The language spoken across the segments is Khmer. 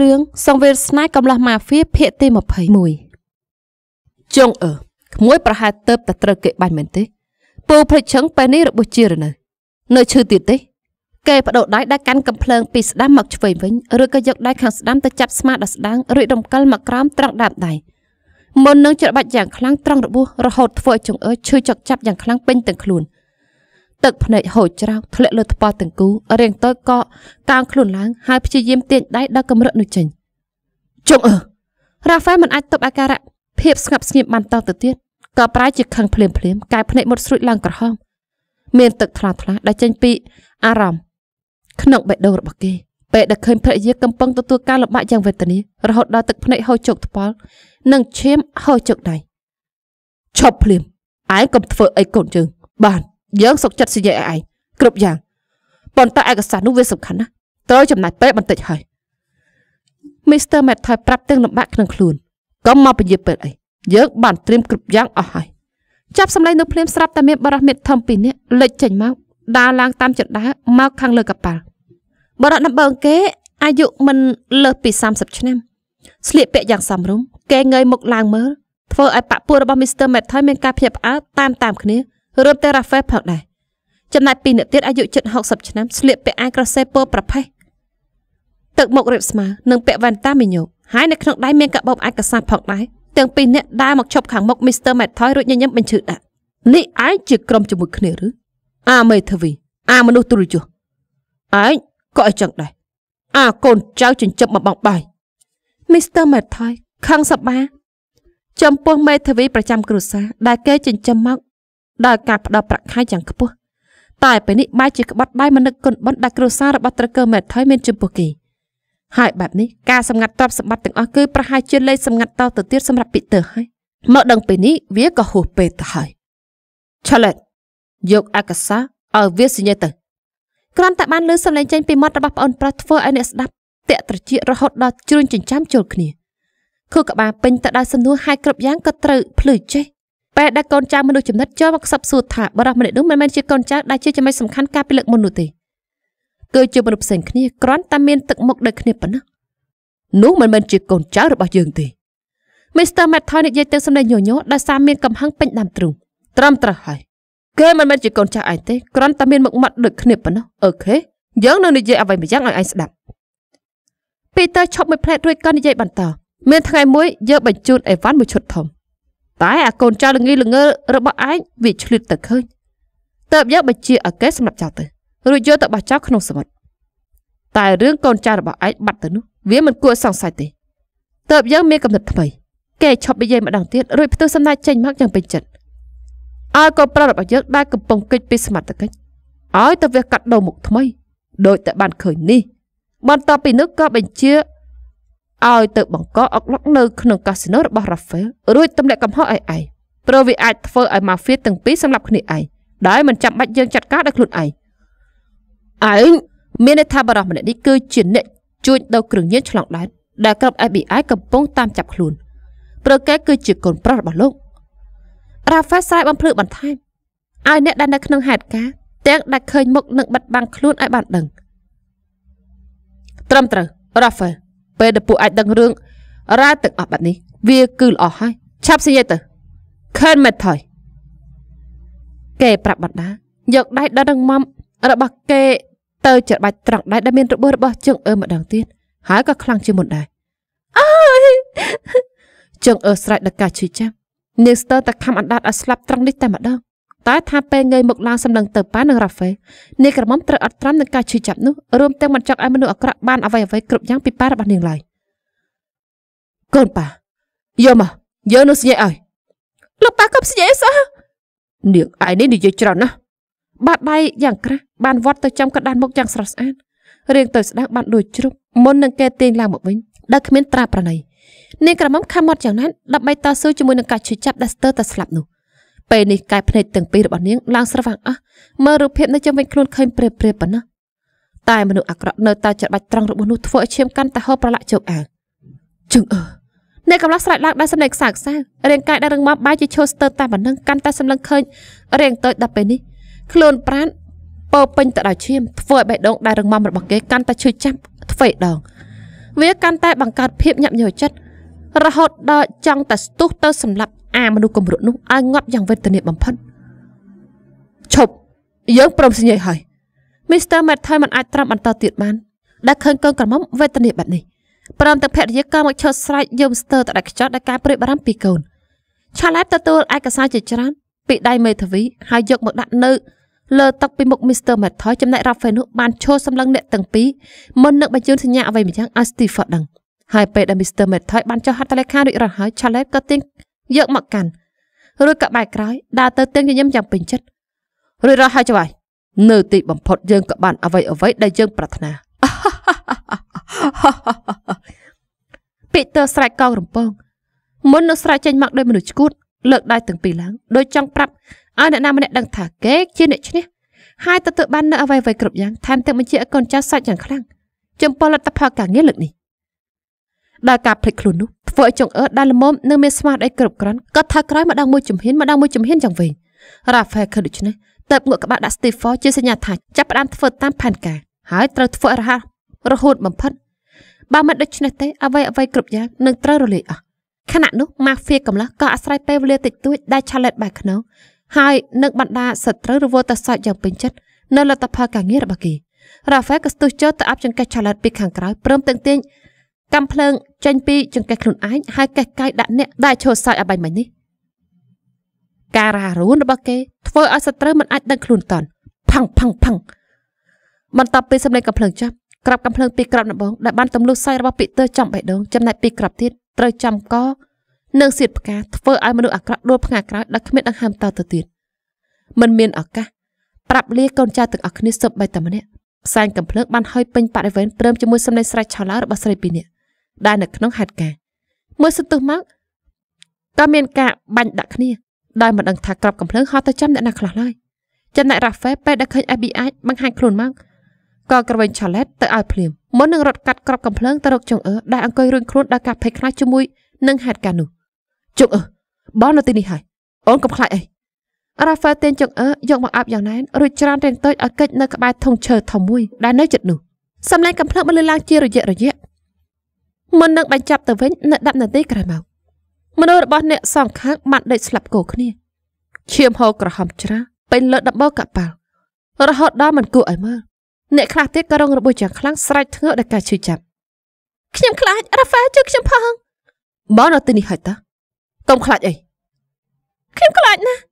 រឿងសង្វេរស្នេហ៍កំឡោះម៉ាហ្វៀភាគទី21ចុងអឺក្មួយ ប្រហែលទៅតែត្រូវគេបាញ់មែនទេ ពូភ្លេចឈឹងពេលនេះរបួសជារនៅនៅឈឺទៀតទេគេបដូរដៃដែលកាន់កំភ្លើងពីស្ដាំមកឆ្វេងវិញឬក៏យកដៃខាងស្ដាំទៅចាប់ស្មាដល់ស្ដាំរួចរំកិលមកក្រោមត្រង់ដាបដៃមុននឹងច្របាច់យ៉ាងខ្លាំងត្រង់របួសរហូតធ្វើឲ្យចង្អើឈឺចុកចាប់យ៉ាងខ្លាំងពេញទាំងខ្លួនទឹកភ្នែកហូចច្រោកធ្លាក់លើថ្ពាល់ទាំងគូរាងតើកកតាមខ្លួនឡើង ហើយព្យាយាមទាញដៃដល់កម្រិតនោះចេញជុំអឺរ៉ាហ្វែលមិនអាចទប់អាការៈភាពស្ងប់ស្ងៀមបានតទៅទៀតក៏ប្រែជាខឹងភ្លាមភ្លាមកែភ្នែកមុតស្រួចឡើងក្រហមមានទឹកថ្លាថ្លាដែលចេញពីអារម្មណ៍ក្នុងបេះដូងរបស់គេពេលដែលឃើញភរិយាកំពុងទទួលការលំបាកយ៉ាងវេទនារហូតដល់ទឹកភ្នែកហូរជោគថ្ពាល់និងឈាមហូរជោគដៃឈប់ភ្លាមឯងកុំធ្វើអីកូនយើងបានយើងសុកចិត្តសញ្ញាឯងគ្រប់យ៉ាងប៉ុន្តែឯកសារនោះវាសំខាន់ណាស់ត្រូវចំណាយពេលបន្តិចហើយ Mr. Method ប្រាប់ទាំងលំបាកក្នុងខ្លួនកុំមកពញាពេលអីយើងបានត្រៀមគ្រប់យ៉ាងអស់ហើយចាប់សម្លេងនៅភ្លាមស្រាប់តែមានបរិះមេធំពីរនាក់លេចចេញមកដើរឡើងតាមចដាមកខាងលើកប៉ាល់បរិះដំបងគេអាយុមិនលើសពី30ឆ្នាំស្លៀកពាក់យ៉ាងសមរម្យគេងើយមុខឡើងមើលធ្វើឲ្យប៉ពួររបស់ Mr. Method មានការភ្ញាក់ផ្អើលតាមតាមគ្នារត់ទៅរ៉ាហ្វេផងដែរចំណែកពីអ្នកទៀតអាយុជិត60ឆ្នាំស្លៀកពាក់អាយក្រសេពណ៌ប្រផេះទឹកមុខរៀបស្មើនិងពាក់វ៉ែនតាមីញោកហើយនៅក្នុងដៃមានកបោបអាយកសាផងដែរទាំងពីរអ្នកដើរមកឈប់ខាងមុខមីស្ទ័រម៉ែថយរួចញញឹមបញ្ឈឺដាក់នេះឯងជាក្រុមជាមួយគ្នាឬអាមេធាវីអាមនុស្សទុរយុសឯងក៏អញ្ចឹងដែរអាកូនចៅចិញ្ចឹមមកបងបាយមីស្ទ័រម៉ែថយខឹងសបាចំពោះមេធាវីប្រចាំគ្រួសារដែលគេចិញ្ចឹមមកដោយការផ្ដល់ប្រាក់ខែយ៉ាងខ្ពស់តែពេលនេះបែរជាក្បត់ដៃមនឹកគុណបុណ្យដែលគ្រួសាររបស់ត្រកូលមេថុយមានចំពោះគេហើយបែបនេះការសម្ងាត់ទ្រព្យសម្បត្តិទាំងអស់គឺប្រហែលជាលេខសម្ងាត់តទៅទៀតសម្រាប់ពីទ័រហើយមកដឹងពេលនេះវាក៏ហួសពេលទៅហើយឆាឡេតយកអកសាឲ្យវាសញ្ញាទៅគ្រាន់តែបានលើសំឡេងចេញពីមាត់របស់ប្អូនប្រុសធ្វើឲ្យអ្នកស្ដាប់តាក់ត្រចៀករហូតដល់ជ្រួញចិញ្ចាំចូលគ្នាខួរក្បាលពេញទៅដោយសំនួរហើយគ្រប់យ៉ាងក៏ត្រូវភ្លឺចេះពេលដែលកូនចៅមនុស្សចំណិតចូលមកខ្សឹបសួរថាបរិះម្នាក់នោះមិនមែនជាកូនចៅដែលជាចំណុចសំខាន់ការពីលើកមុននោះទេគឺជាមនុស្សផ្សេងគ្នាគ្រាន់តែមានទឹកមុខដូចគ្នាប៉ុណ្ណោះនោះមិនមែនជាកូនចៅរបស់យើងទេ Mr. Matthau និយាយទាំងសម្ដីញញោដោយសារមានកំហឹងពេញដើមទ្រូងត្រឹមត្រូវហើយគេមិនមែនជាកូនចៅឯងទេគ្រាន់តែមានមុខមាត់ដូចគ្នាប៉ុណ្ណោះអូខេយើងនៅនិយាយអ្វីម្យ៉ាងឲ្យឯងស្ដាប់ Peter ឈប់មួយផ្លែតរួចក៏និយាយបន្ត មានថ្ងៃមួយយើងបញ្ជូនអីវ៉ាន់មួយឈុតធំតែអាកូនចៅល្ងីល្ងើរបស់ឯងវាឆ្លៀតទៅឃើញតើបយកបញ្ជាឲ្យគេសម្រាប់ចោលទៅរួចយកទៅបោះចោលក្នុងសមុទ្រតែរឿងកូនចៅរបស់ឯងបាត់ទៅនោះវាមិនគួរសង្ស័យទេតើបយើងមានកំណត់ថ្មីគេឈប់និយាយម្ដងទៀតរួចផ្ទុះសម្ដែងចេញមកយ៉ាងពេញចិត្តឲ្យកូនប្រុសរបស់យើងដែលកំពុងគេចពីសមត្ថកិច្ចឲ្យទៅវាកាត់ដុំមុខថ្មីដោយតែបានឃើញនេះបន្ទាប់ពីនោះក៏បញ្ជាឲ្យទៅបង្កអុកឡុកនៅក្នុងកាស៊ីណូរបស់ Rafael រួចទម្លាក់កំហុសឲ្យឯងព្រោះវាអាចធ្វើឲ្យ Mafia ទាំងពីរសម្លាប់គ្នាឯងដោយមិនចាំបាច់យើងចាត់ការដោយខ្លួនឯងឯងមានន័យថាបរិសម្នាក់នេះគឺជាអ្នកជួញដូរគ្រឿងញៀនឆ្លងដែនដែលក្រុម FBI កំពុងតាមចាប់ខ្លួនព្រោះគេគឺជាកូនប្រុសរបស់លោក Rafael ស្រែកបំភ្លឺបន្ថែមឲ្យអ្នកដែលនៅក្នុងហេតុការណ៍ទាំងដែលឃើញមុខនឹងបិទបាំងខ្លួនឲ្យបានដឹងត្រឹមត្រូវ Rafael ពេលដែលពួកអាចដឹងរឿងរ៉ាវទាំងអស់បាត់នេះ វាគឺល្អហើយឆាប់សញ្ញាទៅខេនមេតថយគេប្រាប់បណ្ដាយកដៃដិតនឹងម៉មរបស់គេទៅច្របាច់ត្រង់ដៃដែលមានរបួសរបស់ជើងអឺម្ដងទៀតហើយក៏ខ្លាំងជាងមុនដែរអើយជើងអឺស្រែកដល់ការឈឺចាប់នាងស្ទើរតែខំអណ្ដាតឲ្យស្លាប់ត្រង់នេះតែម្ដងតែថាពេលងាយមុខឡើងសម្លឹងទៅប៉ានិងរ៉ាហ្វេនាងក្រមុំត្រូវអត់ត្រាំនឹងការឈឺចាប់នោះរួមទាំងមិនចង់ឲ្យមនុស្សអាក្រក់បានអ្វីអ្វីគ្រប់យ៉ាងពីប៉ារបស់នាងឡើយកូនប៉ាយកមកយើងនោះស្ញែកឲ្យលោកប៉ាក៏ស្ញែកសោះនាងឯនេះនិយាយច្រើនណាស់បាត់ដៃយ៉ាងក្រាស់បានវត្តទៅចំកដានមុខយ៉ាងស្រស់ស្អាតរៀងទៅស្ដាប់បានដូចជ្រុបមុននឹងគេទាញឡើងមកវិញដែលគ្មានត្រាប្រណីនាងក្រមុំខំមាត់យ៉ាងណាស់ដើម្បីតស៊ូជាមួយនឹងការឈឺចាប់ដែលស្ទើរតែស្លាប់នោះពេលនេះកែភ្នែកទាំងពីររបស់នាងឡើងស្រវាំងអស់មើលរូបភាពនៅជុំវិញខ្លួនឃើញព្រាបព្រាបប៉ុណ្ណោះតែមនុស្សអាក្រក់នៅតែច្របាច់ត្រង់របស់នោះធ្វើឲ្យឈាមកាន់តែហូរប្រឡាក់ជោគអាវជឹងអឺអ្នកកំឡោះស្រែកឡើងដោយសំឡេងខ្សែខ្សែរាងកាយដែលរឹងមាំបាយជាឈោស្ទើរតែប៉ុណ្ណឹងកាន់តែសម្លឹងឃើញរាងតូចដល់ពេលនេះខ្លួនប្រាណពោពេញទៅដោយឈាមធ្វើឲ្យបេះដូងដែលរឹងមាំរបស់គេកាន់តែឈឺចាប់ទ្វេដង វាកាន់តែបង្កើតភាពញាប់ញយចិត្តរហូតដល់ចង់តែស្ទុះទៅសម្លាប់អាមនុស្សគំរក់នោះឲ្យងាប់យ៉ាងវេទនាបំផុតឈប់យើងព្រមសញ្ញាហើយមីស្ទ័រម៉ែតថយមិនអាចត្រាំបន្តទៀតបានដែលឃើញកូនក្រមុំវេទនាបែបនេះព្រមទាំងភរិយាក៏មកឈត់ស្រែកយំស្ទើរទៅដាច់ខ្យល់ដោយការព្រួយបារម្ភពីកូនឆាឡែតទទួលឯកសារជាច្រើន ពីដៃមេធាវីហើយយកមកដាក់នៅលើតុពីមុខមីស្ទ័រម៉ែតថយចំណែករ៉ាហ្វេនោះបានឈោះសម្លឹងអ្នកទាំងពីរមុននឹងបញ្ជូនសញ្ញាអ្វីម្យ៉ាងឲ្យស្ទីហ្វតដឹងហើយពេលដែលមីស្ទ័រម៉ែតថយបានចុះហត្ថលេខារួចរាល់ហើយឆាឡែតក៏ទាញយកមកកាន់រួចក៏បែកក្រោយដើរទៅទៀងញញឹមយ៉ាងពេញចិត្តរួចរត់ហើយច្បាយនៅទីបំផុតយើងក៏បានអ្វីអ្វីដែលយើងប្រាថ្នាពីតើស្រែកកោងរំពងមុននឹងស្រែកចេញមកដោយមនុស្សឈួតលើកដៃទាំងពីរឡើងដោយចង់ប្រាប់ឲ្យអ្នកណាម្នាក់ដឹងថាគេជាអ្នកឈ្នះហើយទទួលបាននៅអ្វីអ្វីគ្រប់យ៉ាងថែមទាំងបញ្ជាឲ្យកូនចៅសាច់យ៉ាងខ្លាំងចំពោះលទ្ធផលការងារលើកនេះដោយការភ្លេចខ្លួននោះធ្វើឲ្យចង្អើតដែលល្មមនិងមានស្មារតីគ្រប់គ្រាន់គាត់ថាក្រោយម្ដងមួយជំហានម្ដងមួយជំហានយ៉ាងវិញរ៉ាហ្វែលឃើញដូច្នេះទៅងក់ក្បាលដាក់ស្ទីហ្វជាសញ្ញាថាចាប់ផ្ដើមធ្វើតាមផែនការហើយត្រូវធ្វើរហ័សរហូតបំផិតបើមិនដូច្នេះទេអ្វីអ្វីគ្រប់យ៉ាងនឹងត្រូវរលាយអស់ខណៈនោះម៉ាហ្វៀកំឡោះក៏អាស្រ័យពេលវេលាតិចតួចដែលឆាឡេតបែកខ្នងហើយនឹងបណ្ដាសត្រូវរវល់ទៅសោចយ៉ាងពេញចិត្តនៅលទ្ធផលការងាររបស់គេរ៉ាហ្វែលក៏ស្ទុះចូលទៅអាប់ចង្កេះឆាឡេតពីខាងក្រោយព្រមទាំងទាញកម្មភ្លើងចេញពី ចង្កេះខ្លួនឯងហើយកេះកាយដាក់អ្នកដែលឈរសោយអបាញ់មិញនេះការរហរួនរបស់គេធ្វើឲ្យសត្រូវមិនអាចដឹងខ្លួនតន់ផាំងផាំងផាំងបន្ទាប់ពីសម្លេងកំភ្លើងចប់ក្របកំភ្លើងពីរក្របដំបងដែលបានទម្លុះសៃរបស់ពីទើចំបេះដូងចំណែកពីរក្របទៀតត្រូវចំកនិងសៀតផ្កាធ្វើឲ្យមនុស្សអាក្រក់ដួលផ្ងាក្រោយដល់គ្មានដង្ហើមតទៅទៀតมันមានឱកាសប្រាប់លាកូនចៅទាំងអស់គ្នាសុបបីតែម្នាក់ផ្សែងកំភ្លើងបានហុយពេញបរិវេណព្រមជាមួយសម្លេងស្រែកឆោឡោរបស់ស្រីពីរនាក់ដែលនៅក្នុងហេតុការណ៍មើលសន្ទុះមកក៏មានការបាញ់ដាក់គ្នាដោយមិនដឹងថាក្របកំភ្លើងហោះទៅចំអ្នកណាខ្លះឡើយចំណែករ៉ាហ្វេពេលដែលឃើញ FBI បង្ហាញខ្លួនមកក៏ក្រវែងឆាឡេតទៅឲ្យភ្លាមមុននឹងរត់កាត់ក្របកំភ្លើងទៅរកចុងអឺដែលអង្គុយរួញខ្លួនដោយការភ័យខ្លាចជាមួយនឹងហេតុការណ៍នោះចុងអឺបងនៅទីនេះហើយអូនកំខ្លាចអីរ៉ាហ្វែលទាញចង្អើយកមកអាប់យ៉ាងណែនរួចច្រានរាងតូចឲ្យកិច្ចនៅក្បែរធុងឈើធំមួយដែលនៅជិតនោះសម្លេងកំភ្លើងបានលឺឡើងជារយៈរយៈមុននឹងបញ្ចប់ទៅវិញនៅ10នាទីក្រោយមកមនុស្សរបស់អ្នកសងខាងបានដេកស្លាប់គោគ្នាឈាមហូរក្រហមច្រាពេញលើដំបូលកប៉ាល់រហូតដល់មិនគួរឲ្យមើលអ្នកខ្លះទៀតក៏រងរបួសយ៉ាងខ្លាំងស្រែកធ្ងើដោយការឈឺចាប់ខ្ញុំខ្លាចរ៉ាហ្វែលជួយខ្ញុំផងមកនៅទីនេះហើយតាកុំខ្លាចអីខ្ញុំខ្លាចណាស់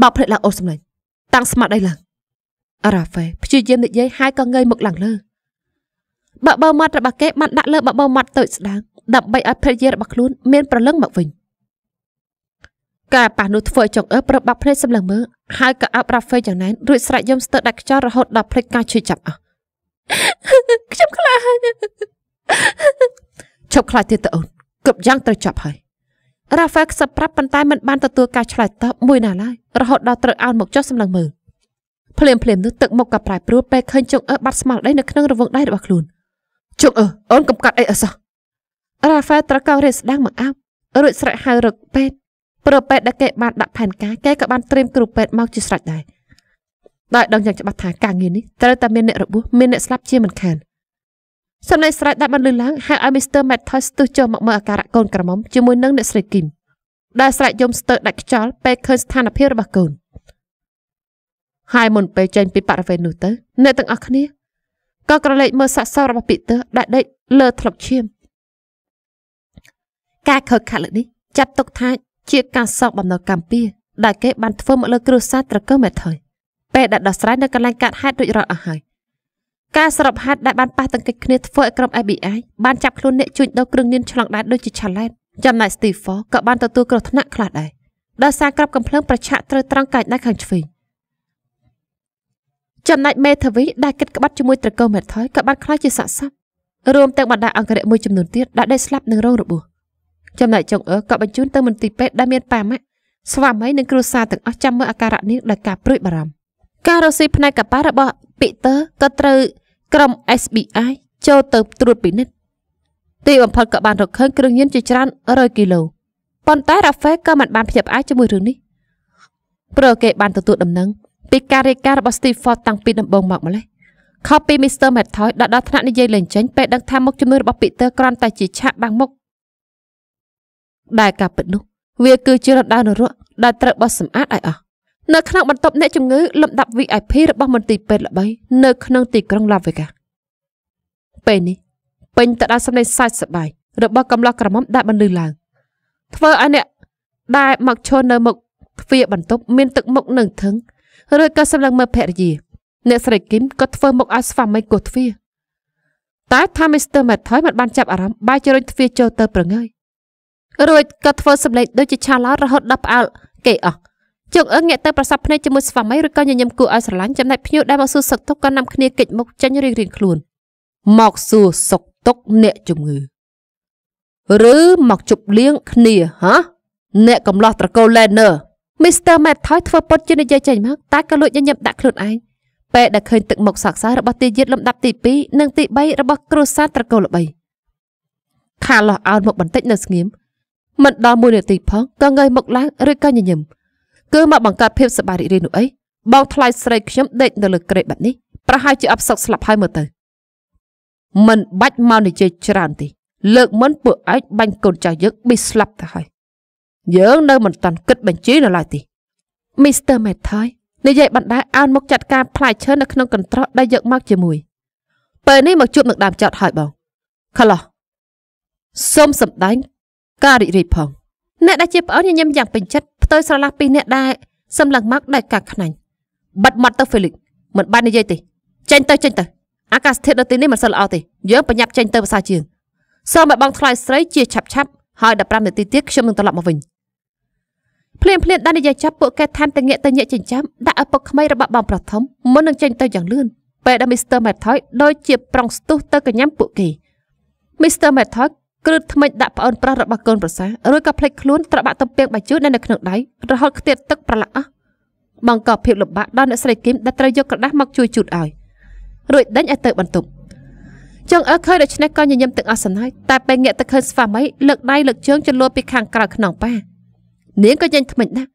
បោកភ្លេចឡើងអូសំឡេងតាំងស្មារតីឡើងរ៉ាហ្វែព្យាយាមនិយាយហើយក៏ងាយមុខឡើងលើបបោមាត់របស់គេបានដាក់លើបបោមាត់តូចស្ដើងដើម្បីឲ្យភរិយារបស់ខ្លួនមានប្រលឹងមកវិញការប៉ះនោះធ្វើឲ្យចង្អើប្របាក់ភ្នែកសម្លឹងមើលហើយក៏អាប់រ៉ាហ្វេយ៉ាងណែនរួចស្រែកយំស្ទើរដាច់ខ្យល់រហូតដល់ភ្លេចការឈឺចាប់អស់ខ្ញុំខ្លាចឈប់ខ្លាចទៀតតើអូនគ្រប់យ៉ាងត្រូវចាប់ហើយរ៉ាហ្វែលខ្សឹបប្រាប់ប៉ុន្តែមិនបានទទួលការឆ្លើយតបមួយណាឡើយរហូតដល់ត្រូវអោនមកចុះសម្លឹងមើលភ្លាមភ្លាមនោះទឹកមុខក៏ប្រែប្រួលពេលឃើញចង្អើបាត់ស្មារតីនៅក្នុងរវងដៃរបស់ខ្លួន។ជុកអើអូនកំកាត់អីអសោះរ៉ាហ្វែលត្រកោរេស្ដាំងមកអាប់រួចស្រែកហៅរឹកពេទ្យព្រោះពេទ្យដែលគេបានដាក់ផែនការគេក៏បានត្រៀមគ្រូពេទ្យមកជាស្រេចដែរដោយដឹងយ៉ាងច្បាស់ថាការងារនេះត្រូវតែមានអ្នករបួសមានអ្នកស្លាប់ជាមិនខានសំឡេងស្រែកដែលបានលឺឡើងហៅឲ្យមីស្ទ័រម៉េតថុយស្ទុះចូលមកមើលអាការៈកូនក្រមុំជាមួយនឹងអ្នកស្រីគីមដែលស្រែកយំស្ទើរដាច់ខ្យល់ពេលឃើញស្ថានភាពរបស់កូនហើយមុនពេលចេញពីបរិវេណនោះទៅអ្នកទាំងអស់គ្នាក៏ក្រឡេកមើលសាក់សោរបស់ពីទ័រដែលដេកលើធ្លុកឈាមការខកខាត់លើនេះចាត់ទុកថាជាការសោកបំណុលកម្ពីដែលគេបានធ្វើមកលើគ្រួសារត្រកឹមមែនថយពេលដែលដោះស្រាយនៅកន្លែងកាត់ហេតុរួចរាល់អស់ហើយការសរុបហេតុដែលបានប៉ះទង្គិចគ្នាធ្វើឲ្យក្រុម FBI បានចាប់ខ្លួនអ្នកជួញដូរគ្រឿងញៀនឆ្លងដែនដូចជា Challenge ចំណែក Steve Ford ក៏បានទទួលគ្រោះថ្នាក់ខ្លះដែរដោយសារក្របកំភ្លើងប្រឆាកត្រូវត្រង់កាច់ដៃខាងឆ្វេងចំណែកមេធាវីដែលគិតក្បត់ជាមួយត្រកូលមេថយក៏បានខ្លាចជាសាក់សាប់រួមទាំងបណ្ដាអង្គរៈមួយចំនួនទៀតដែលដេកស្លាប់នឹងរងរបួសចំណែកចុងអឺក៏បញ្ជូនទៅមន្ទីរពេទ្យដែលមានប៉ាម៉ាក់ស្វាមីនិងគ្រួសារទាំងអស់ចាំមើលអាការៈនាងដោយការព្រួយបារម្ភការរស៊ីផ្នែកកប៉ាល់របស់ពីទ័រក៏ត្រូវក្រុម SBI ចូលទៅត្រួតពិនិត្យទីបំផុតក៏បានរកឃើញគ្រឿងញៀនជាច្រើនរយគីឡូប៉ុន្តែរ៉ាហ្វេក៏មិនបានភ្ញាក់ផ្អើលជាមួយរឿងនេះព្រោះគេបានទទួលដំណឹងពីការរាយការណ៍របស់ Steve Ford តាំងពីដំបូងមកម្ល៉េះខុសពី Mr. Method ដែលដល់ថ្នាក់និយាយលេងចេញពេលដឹងថាមុខជំនួយរបស់ Peter គ្រាន់តែជាឆាកបាំងមុខដែលការពិតនោះវា គឺជារដៅនរកដែលត្រូវបោះសម្អាតឲ្យអស់នៅក្នុងបន្ទប់អ្នកជំងឺលំដាប់ VIP របស់មន្ទីរពេទ្យល្បី នៅក្នុងទីក្រុង Las Vegas ពេលនេះពេញទៅដោយសម្លេងសើចសប្បាយរបស់កំឡោះក្រមុំដែលបន្លឺឡើង ធ្វើឲ្យអ្នកដែលមកឈរនៅមុខទ្វារបន្ទប់មានទឹកមុខនឹងធឹងរួចក៏សម្លឹងមើលភរិយាអ្នកស្រីគីមក៏ធ្វើមុខឲ្យស្វាមីគោះទ្វារតែថាមីស្ទ័រម៉ែថយមិនបានចាប់អារម្មណ៍បាយជ្រុញទ្វារចូលទៅប្រងើយរួចក៏ធ្វើសម្លេងដូចជាឆាឡោរហូតដល់ផ្អើលគេអស់ជើងអឹងងាកទៅប្រសពភ្នែកជាមួយស្វាមីឬក៏ញញឹមគួរឲ្យស្រឡាញ់ចំណែកភ្ញៀវដែលមកសួរសុខទុក្ខក៏នាំគ្នាគេចមុខចេញរៀងរៀងខ្លួនមកសួរសុខទុក្ខអ្នកជំងឺ ឬមកជប់លៀងគ្នាហ៎អ្នកកំឡោះត្រកូល Lenner Mr. Method ធ្វើពុតជានិយាយចេញមកតែក៏លួចញញឹមដាក់ខ្លួនឯងពេលដែលឃើញទឹកមុខសោកសៅរបស់ទាយាទលំដាប់ទី2និងទី3របស់គ្រួសារត្រកូលល្បីខាលោះអោនមកបន្តិចនៅស្ងៀមមិនដល់មួយនាទី ផងក៏ងើយមុខឡើងឬក៏ញញឹមគឺមកបង្កើតភាពសប្បាយរីករាយនោះអីបងថ្លៃស្រីខ្ញុំដេកនៅលើក្រេបបែបនេះប្រហែលជាអបសឹកស្លាប់ហើយមើលទៅមិនបាច់មកនិយាយច្រើនទេលើកមុនពួកឯងបាញ់កូនចៅយើងប៊ីស្លាប់ទៅហើយយើងនៅមិនតាន់គិតបញ្ជីនៅឡើយទេ Mr. Method និយាយបណ្ដាអានមកចាត់ការផ្លែឈើនៅក្នុងកន្ត្រកដែលយកមកជាមួយពេលនេះមកជួបនឹងដើមចោតហើយបងខឡោះសូមសម្ដែងការរីករាយផងអ្នកដែលជាប្អូនញញឹមយ៉ាងពេញចិត្តផ្ទុយស្រឡះពីអ្នកដែលសម្លឹងមកដោយការខ្នាញ់បាត់មាត់ទៅ Felix មិនបាននិយាយទេចេញទៅចេញទៅអាកាសធាតុនៅទីនេះមិនសូវល្អទេយើងប្រញាប់ចេញទៅភាសាជាងសូមឲ្យបងថ្លៃស្រីជាឆាប់ឆាប់ហើយ15នាទីទៀតខ្ញុំនឹងត្រឡប់មកវិញភ្លាមភ្លាមដាននិយាយចាប់ពួកកែឋានតងាកទៅញាក់ចិញ្ចាំដាក់ឪពុកក្មេងរបស់បងប្រធមមុននឹងចេញទៅយ៉ាងលឿនពេលដែល Mr. Method ដូចជាប្រុងស្ទុះទៅកញ្ញាំពួកគេ Mr. Method គ្រឹតថ្មិចដាក់ប្អូនប្រុសរបស់កូនប្រសារួចក៏ផ្លេចខ្លួនត្របាក់ទំពាំងបាយជូរនៅក្នុងដៃរហូតខ្ទាតទឹកប្រឡាក់អស់បង្កភាពលំបាកដល់អ្នកស្រីគីមដែលត្រូវយកក្រដាស់មកជួយជូតឲ្យរួចដេញឲ្យទៅបន្ទប់ចង្អើឃើញដូច្នេះក៏ញញឹមទឹកអស់សំណើចតែពេលងាកទៅឃើញស្វាមីលើកដៃលើកជើងចន្លោះពីខាងក្រៅខ្នងប៉ានាងក៏យាញថ្មិញដែរ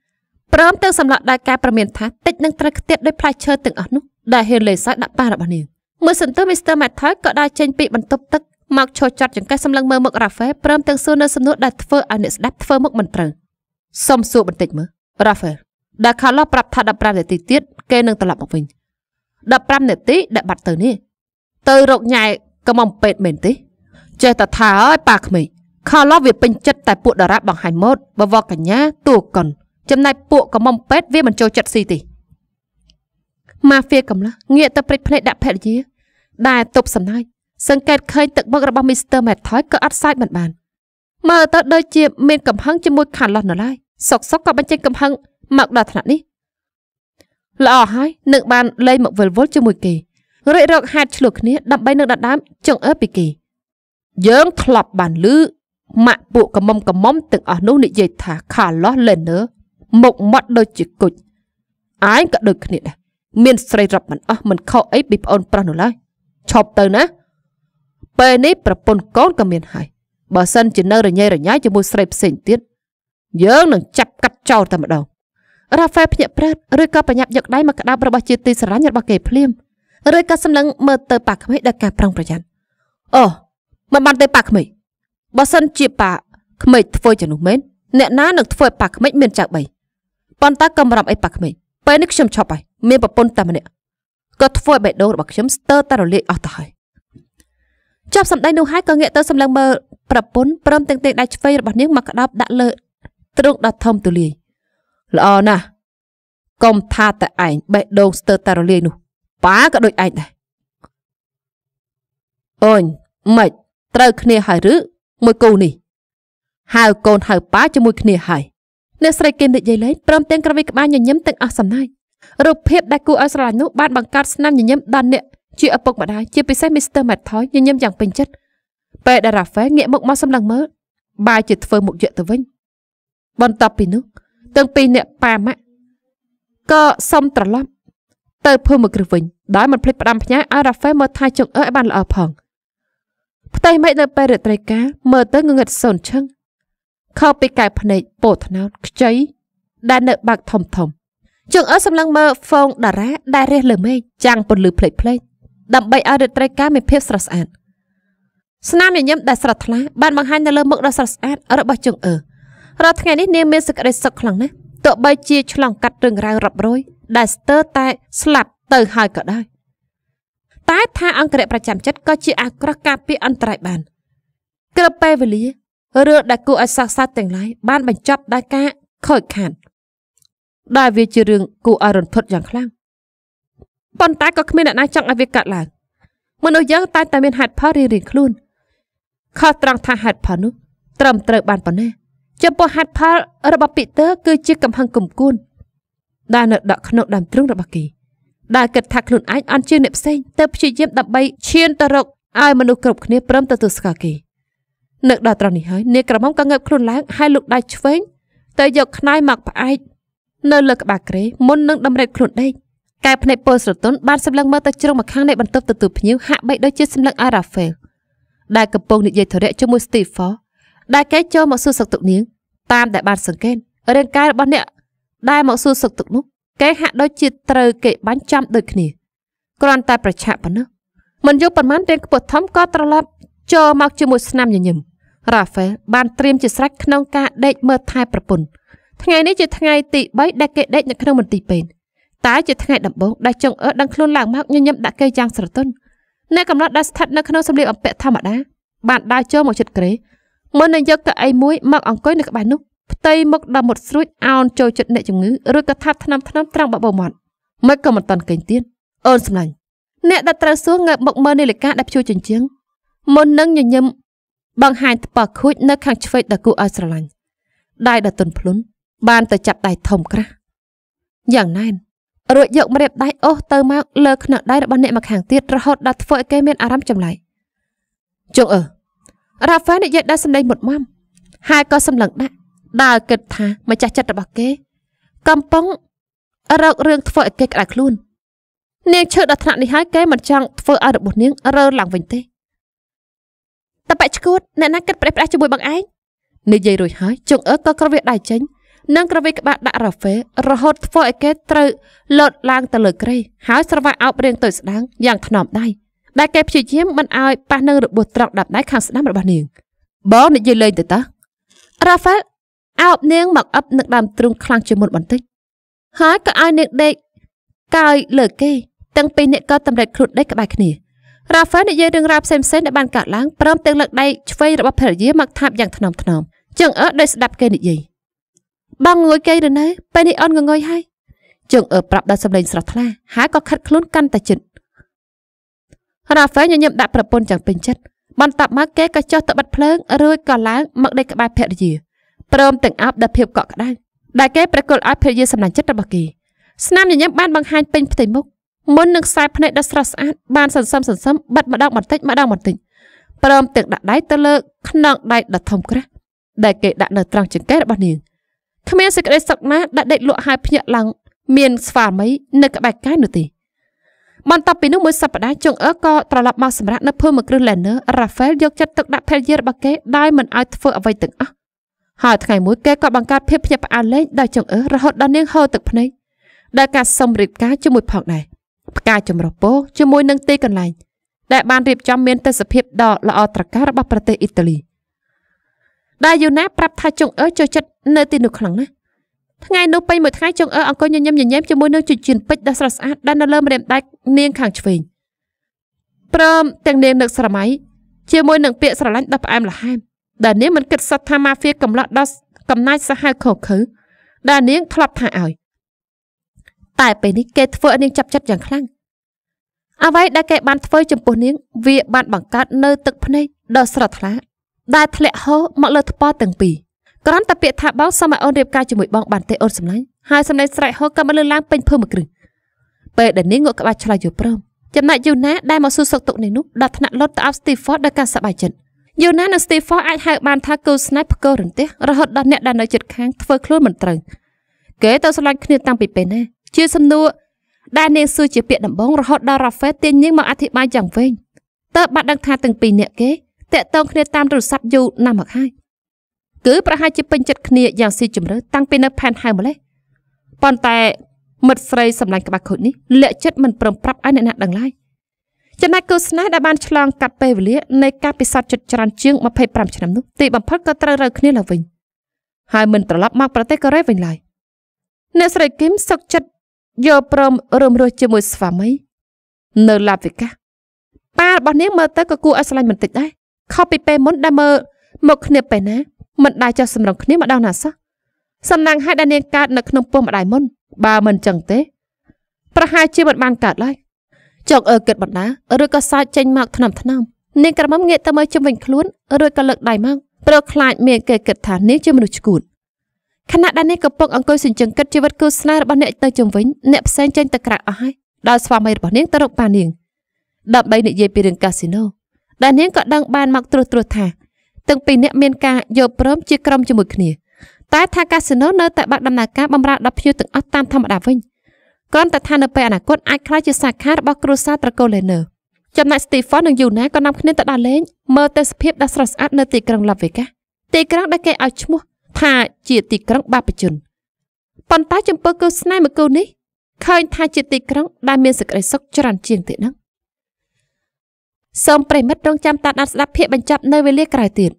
ព្រមទាំងសម្លាក់ដៃកែប្រមានថាតិចនឹងត្រូវខ្ទាតដោយផ្លែឈើទាំងអស់នោះដែលហេលេសាដាក់ប៉ះរបស់នាងមួយសន្ទុះមីស្ទ័រម៉ាថយក៏ដើរចេញពីបន្ទប់ទឹកមកឈរចត់ចង្កេះសម្លឹងមើលមុខរ៉ាហ្វែព្រមទាំងសួរនៅសំណួរដែលធ្វើឲ្យអ្នកស្ដាប់ធ្វើមុខមិនត្រូវសុំសួរបន្តិចមើលរ៉ាហ្វែដែលខាឡោះប្រាប់ថា15នាទីទៀតគេនឹងត្រឡប់មកវិញ15នាទីដែលបាត់ទៅនេះ ទៅរកញ៉ែកំអំពេតមែនទេចេះតែថាអើយប៉ាក្មេងខាឡោះវាពេញចិត្តតែពួកតារាបង្ហាញម៉ូដបវរកញ្ញាទូកុនចំណែកពួកកំមុំពេទ្យវាមិនចូលចិត្តស៊ីទេម៉ាហ្វៀកំឡោះងាកទៅព្រិចភ្នែកដាក់ភរិយាដែលទប់សំណាយសង្កេតឃើញទឹកមុខរបស់មីស្ទ័រមេថយក៏អត់សាច់មិនបានមើលទៅដូចជាមានកំហឹងជាមួយខាឡោះនៅឡើយសុកសុកក៏បញ្ចេញកំហឹងមកដល់ថ្នាក់នេះល្អហើយនឹង បានលេងមកវិលវល់ជាមួយគេរួចរកហេតុឆ្លោះគ្នាដើម្បីនឹងដណ្ដើមចង្អើពីគេយើងធ្លាប់បានលឺម៉ាក់ពួកកំមុំកំមុំទាំងអស់នោះនិយាយថាខាឡោះលេនឺមុខមាត់ដូចជាគុជអាយក៏ដូចគ្នាដែរមានស្រីរាប់មិនអស់មិនខកអីពីប្អូនប្រុសនោះឡើយឈប់ទៅណាពេលនេះប្រពន្ធកូនក៏មានហើយបើសិនជានៅរញ៉េរញ៉ៃជាមួយស្រីផ្សេងទៀតយើងនឹងចាប់កាត់ចោលតែម្ដងរ៉ាហ្វែលភ្ញាក់ព្រឹតឬក៏បញ្ញាប់យកដៃមកក្តាប់របស់ជាទីស្រឡាញ់របស់គេភ្លាមឬក៏សម្លឹងមើលទៅប៉ាក្មេងដល់ការប្រុងប្រយ័ត្នអូមិនបានទេប៉ាក្មេងបើសិនជាប៉ាក្មេកធ្វើជំនួសមែនអ្នកណានឹងធ្វើឲ្យប៉ាក្មេកមានចៅបីប៉ុន្តែកំរាប់អីប៉ាក្មេកពេលនេះខ្ញុំឈប់ហើយមានប្រពន្ធតែម្នាក់ក៏ធ្វើឲ្យបេះដូងរបស់ខ្ញុំស្ទើរតែរលាយអស់ទៅហើយចាប់សម្ដីនោះហើយក៏ងាកទៅសម្លឹងមើលប្រពន្ធព្រមទាំងទេដៃឆ្វេងរបស់នាងមកក្តោបដាក់លើទ្រូងដ៏ធំទូលាយល្អណាស់កុំថាតែឯងបេះដូងស្ទើរតែរលាយនោះប៉ាក៏ដូចឯងដែរអូនម៉េចត្រូវគ្នាហើយឬមួយគូនេះហៅកូនហៅប៉ាជាមួយគ្នាហើយអ្នកស្រីគេនិយាយលេងព្រមទាំងក្រវីក្បាលញញឹមទាំងអស់សំណាយរូបភាពដែលគួរឲ្យស្រឡាញ់នោះបានបង្កើតស្នាមញញឹមដល់អ្នក ជាឪពុកម្ដាយជាពិសេស Mr. Matthoi ញញឹមយ៉ាងពេញចិត្តពេលដែល Rafael ងាកមកមកសម្លឹងមើលបាយជាធ្វើមុខយកទៅវិញបន្ទាប់ពីនោះទាំងពីរអ្នកប៉ាម៉ាក់ក៏សុំត្រឡប់ ទៅភូមិមកគ្រឹះវិញដោយមិនភ្លេចផ្ដាំផ្ញើឲ្យ Rafael មើលថែចង្អើឲ្យបានល្អផង។ផ្ទៃមេឃនៅពេលរាត្រីកាមើលទៅងងឹតសូនឈឹងខោពីកែវភ្នែកពោថ្នោតខ្ចីដែលនៅបាក់ធំធំជើងអើសម្លឹងមើលហ្វងតារា ដែលរះលើមេឃចាំងពន្លឺផ្លេចផ្លេចដើម្បីឲ្យរាត្រីកាមានភាពស្រស់ស្អាតស្នាមញញឹមដែលស្រស់ថ្លាបានបង្ហាញនៅលើមុខដ៏ស្រស់ស្អាតរបស់ជើងអើរាល់ថ្ងៃនេះនាងមានសេចក្តីសុខខ្លាំងណាស់ទោះបីជាឆ្លងកាត់រឿងរ៉ាវរាប់រយដែលស្ទើរតែស្លាប់ទៅហើយក៏ដោយតែថាអង្គរៈប្រចាំចិត្តក៏ជាអាក្រោះការពារអន្តរាយបានគ្រប់ពេលវេលារឿងដែលគួរឲ្យសោកសៅទាំងឡាយបាន បញ្ចប់ដោយការខូចខាតដែលវាជារឿងគួរឲ្យរន្ធត់យ៉ាងខ្លាំងប៉ុន្តែក៏គ្មានអ្នកណាចង់ឲ្យវាកើតឡើងមនុស្សយើងតែតែមានហេតុផលរៀងៗខ្លួនខុសត្រង់ថាហេតុផលនោះត្រឹមត្រូវបានប៉ុណ្ណាចំពោះហេតុផលរបស់ពីទ័រគឺជាកំហឹងគំគួនដែលនៅដកក្នុងដើមទ្រូងរបស់គេ។ដែលគិតថាខ្លួនឯងអន់ជាងអ្នកផ្សេងទៅព្យាយាមដើម្បីឈានទៅរកឲ្យមនុស្សគ្រប់គ្នាព្រមទទួលស្គាល់គេនឹកដល់ត្រង់នេះហើយនាងក្រមុំក៏ងើបខ្លួនឡើងហើយលុកដៃឆ្វេងទៅយកខ្នើយមកផ្អែកនៅលើក្បាលក្រេមុននឹងតម្រេចខ្លួនដេកកែភ្នែកពលស្រទន់បានសម្លឹងមើលទៅជ្រុងម្ខាងនៃបន្ទប់ទទួលភ្ញៀវហាក់បីដូចជាសម្លឹងអារ៉ាហ្វែលដែលកំពុងនិយាយធរៈជាមួយស្ទីហ្វោដែលគេចូលមកសួរសុខទុក្ខនាងតាមដែល បានសង្កេតរាងកាយរបស់អ្នកដែលមកសួរសុខទុក្ខនោះគេហាក់ដូចជាត្រូវគេបាញ់ចំដូចគ្នាគ្រាន់តែប្រឆាំប៉ុណ្ណោះមិនយូរប៉ុន្មានរៀងខ្ពស់ធំក៏ត្រឡប់ចូលមកជាមួយស្នាមញញឹមរ៉ាហ្វែលបានត្រៀមជាស្រេចក្នុងការដេកមើលថែប្រពន្ធថ្ងៃនេះជាថ្ងៃទី3ដែលគេដេកនៅក្នុងមន្ទីរពេទ្យតែជាថ្ងៃដំបូងដែលចុងអឺដឹងខ្លួនឡើងមកញញឹមដាក់គេយ៉ាងស្រទន់អ្នកកំណត់ដែលស្ថិតនៅក្នុងសម្លៀកបំពាក់ធម្មតាបានដើរចូលមកជិតក្រេមុននឹងយកទៅអីមួយមកអង្គុយនៅក្បែរនោះផ្ទៃមុខដល់មុតស្រួចអោនចូលចិត្តអ្នកជំងឺឬក៏ថាត់ថ្នាំថ្នាំត្រង់បបោមាត់មិនក៏មិនតន់កេងទៀតអូនសម្លាញ់អ្នកដែលត្រូវសួរងើបមកមើលនាឡិកាដែលព្យួរចិញ្ចៀងមុននឹងញញឹមបង្ហាញថ្ពាល់ខូចនៅខាងឆ្វេងដល់គូឲ្យស្រឡាញ់ដៃដល់ទុនភ្លុនបានទៅចាប់ដៃធំក្រាស់យ៉ាងណែនរួចយកម្រាបដៃអូសទៅមកលើខ្នើដៃរបស់អ្នកមកខាងទៀតរហូតដល់ធ្វើឲ្យគេមានអារម្មណ៍ចម្លែកជុងអឺរ៉ាហ្វែលនិយាយដល់សម្លេងមុតមមហើយក៏សម្លឹងដាក់ដើរគិតថាម្ចាស់ចិត្តរបស់គេ កំពុងរករឿងធ្វើឲ្យគេក្តៅខ្លួននាងឈឺដល់ថ្នាក់នេះហើយគេមិនចង់ធ្វើឲ្យរបស់នាងរើឡើងវិញទេតបិឈួតអ្នកណាគិតប្រេះផ្ដាស់ជាមួយបងឯងនិយាយរួចហើយជុងអើក៏ក្រវាដៃចេញនិងក្រវីក្បាលដាក់រ៉ាហ្វេរហូតធ្វើឲ្យគេត្រូវលោតឡើងទៅលើគ្រេហើយស្រវាអោបរៀងទៅស្ដាងយ៉ាងថ្នមដៃដែលគេព្យាយាមមិនឲ្យប៉ះនឹងរបួសត្រង់ដាប់ដៃខាងស្ដាំរបស់នាងបងនិយាយលេងទៅតើរ៉ាហ្វេលអោបនាងមកអឹបនឹងដើមទ្រូងខ្លាំងជាមុនបន្តិចហើយក៏ឲ្យនាងដេកកើយលើគេទាំងពីរអ្នកក៏តម្រិតខ្លួនដេកក្បែរគ្នារ៉ាហ្វែលនិយាយរឿងរ៉ាវផ្សេងៗដែលបានកើតឡើងព្រមទាំងលើកដៃឆ្វេងរបស់ភរិយាមកថាបយ៉ាងថ្នមថ្នមចង្អើដោយស្ដាប់គេនិយាយបងងុយគេឬនៅពេលនេះអូនងងុយហើយចង្អើប្រាប់ដល់សម្លេងស្រស់ថ្លាហើយក៏ខិតខ្លួនកាន់តែជិតរ៉ាហ្វែលញញឹមដាក់ប្រពន្ធយ៉ាងពេញចិត្តបន្ទាប់មកគេក៏ចុះទៅបិទភ្លើងរួចក៏ឡើងមកដេកក្បែរភរិយាព្រមទាំងអាប់ដល់ភាពកក់ក្ដៅដែលគេប្រគល់ឲ្យភរិយាសម្លាញ់ចិត្តរបស់គេស្នាមញញឹមបានបង្ហាញពេញផ្ទៃមុខមុននឹងខ្សែភ្នែកដ៏ស្រស់ស្អាតបានសន្សឹមសន្សឹមបិទម្ដងបន្តិចម្ដងបន្តិចព្រមទាំងដាក់ដៃទៅលើខ្នងដៃដ៏ធំក្រាស់ដែលគេដាក់នៅត្រង់ចង្កេះរបស់នាងគ្មានសេចក្តីសុខណាដែលដេកលក់ហើយភ្ញាក់ឡើង មានស្វាមីនៅក្បែរកាយនោះទេបន្ទាប់ពីនោះមួយសប្តាហ៍ចុងអឺក៏ត្រឡប់មកសម្រាប់នៅភូមិមគ្រឹះឡែនណឺរ៉ាហ្វែលយកចិត្តទុកដាក់ភរិយារបស់គេដោយមិនឲ្យធ្វើអ្វីទាំងអស់ហើយថ្ងៃមួយគេក៏បង្កើតភាពភ្ញាក់ផ្អើលលេងដោយចង្អើរហូតដល់នាងហូរទឹកភ្នែកដោយការសុំរៀបការជាមួយផងដែរផ្កាចម្រោះពោជាមួយនឹងទីកន្លែងដែលបានរៀបចំមានទេសភាពដ៏ល្អត្រកាលរបស់ប្រទេសអ៊ីតាលីដែលយូណាប្រាប់ថាចុងអើចូលចិត្តនៅទីនោះខ្លាំងណាស់ថ្ងៃនោះពេញមួយថ្ងៃចុងអើអង្គុយញញឹមញញែមជាមួយនឹងជញ្ជៀនពេជ្រដ៏ស្រស់ស្អាតដែលនៅលើម្រាមដៃនាងខាងឆ្វេងព្រមទាំងនាងនឹកស្រមៃជាមួយនឹងពាក្យស្រឡាញ់ដ៏ផ្អែមល្ហែមដែលនាងមិនគិតសោះថាម៉ាហ្វៀកំឡោះដល់កំណាចសាហាវខុសខើដែលនាងធ្លាប់ថាឲ្យតែពេលនេះគេធ្វើឲ្យនាងចាប់ចិត្តយ៉ាងខ្លាំងអ្វីដែលគេបានធ្វើចំពោះនាង វាបានបង្កើតនៅទឹកភ្នែកដ៏ស្រស់ថ្លាដែលធ្លាក់ហូរមកលើថ្ពល់ទាំងពីរក្រាន់តែពាក្យថាបងសូមឲ្យអូនរៀបការជាមួយបងបានទេអូនសម្លាញ់ហើយសម្លេងស្រែកហូរក៏មកលើឡើងពេញភើមួយគ្រឹះពេលដែលនាងងក់ក្បាលឆ្លើយយល់ព្រមចំណែកយូណាដែលមកសួរសុខទុក្ខនាងនោះដល់ថ្នាក់លុតទៅអាប់ស្ទីហ្វតដោយការសប្បាយចិត្តយូណានិងស្ទីហ្វអាចហៅបានថាគូស្នេហ៍ផ្គររន្ទះរហូតដល់អ្នកដែលនៅជិតខាងធ្វើខ្លួនមិនត្រូវគេទៅស្រឡាញ់គ្នាតាំងពីពេលនេះជាសំណួរដែលនាងសួរជាពាក្យដំបូងរហូតដល់រ៉ាហ្វេលទាញនាងមកអធិប្បាយយ៉ាងវែងតើបាត់ដឹងថាទាំងពីរអ្នកគេតាក់ទងគ្នាតាមទូរស័ព្ទយូរណាស់មកហើយគឺប្រហែលជាពេញចិត្តគ្នាយ៉ាងស៊ីជម្រៅតាំងពីនៅផែនហៅម្លេះប៉ុន្តែមិត្តស្រីសម្លាញ់ក្បាច់ខូចនេះលាក់ចិត្តមិនព្រមប្រាប់ឲ្យអ្នកណាដឹងឡើយចំណែកគូស្នេហ៍ដែលបានឆ្លង កាត់ពេលវេលានៃការពិសោធន៍ជិតច្រើនជាង25ឆ្នាំនោះទីបំផុតក៏ត្រូវរើគ្នាឡើងវិញហើយមិនត្រឡប់មកប្រទេសកូរ៉េវិញឡើយអ្នកស្រីគឹមសុកចិត្តយកព្រមរំរស់ជាមួយស្វាមី នៅឡាវិកាប៉ារបស់នាងមើលទៅក៏គួរឲ្យស្រឡាញ់បន្តិចដែរខុសពីពេលមុនដែលមើលមកគ្នាពេលណាមិនដែរចោះសម្រងគ្នាម្ដងណាសោះសំឡេងហេតុដែលនាងកើតនៅក្នុងពោះម្ដាយមុនបើមិនចឹងទេប្រហែលជាមិនបានកើតឡើយចុកអើគិតបណ្ដាឬក៏សើចចេញមកថ្នមថ្នមនាងក្រមុំងាកទៅមើលជុំវិញខ្លួនរួចក៏លើកដៃមកព្រោះខ្លាចមានគេគិតថានាងជាមនុស្សឈួតខណៈដែលនាងកំពុងអង្គុយសញ្ជឹងគិតជីវិតគូស្នេហ៍របស់អ្នកទៅជុំវិញអ្នកផ្សេងចេញទៅក្រៅអស់ហើយដល់ស្វាមីរបស់នាងទៅរកប៉ានាងដើម្បីនិយាយពីរឿងកាស៊ីណូដែលនាងក៏ដឹងបាន មកត្រួសត្រាសថាទាំងពីរអ្នកមានការយល់ព្រមជាក្រុមជាមួយគ្នា តែ ថាកាស៊ីណូនៅតែបើកដំណើរការបំរើដល់ភ្ញៀវទាំងអស់តាមធម្មតាវិញគ្រាន់តែថានៅពេលអនាគតអាចក្លាយជាសាខារបស់គ្រួសារត្រកូល Lerner ចំណែក Stefan និង Yuna ក៏នាំគ្នាទៅដើរលេងមើលទេសភាពដ៏ស្រស់ស្អាតនៅទីក្រុង Las Vegas ទីក្រុងដែលគេឲ្យឈ្មោះថាជាទីក្រុងបាបជនប៉ុន្តែចំពោះគូស្នេហ៍មួយគូនេះឃើញ ថាជាទីក្រុង ដែលមានសេចក្តីសុខច្រើនជាងទៀតហ្នឹងសូមប្រិមិត្តរងចាំតាមដានស្ដាប់ភាគបញ្ចប់នៅវេលាក្រោយទៀត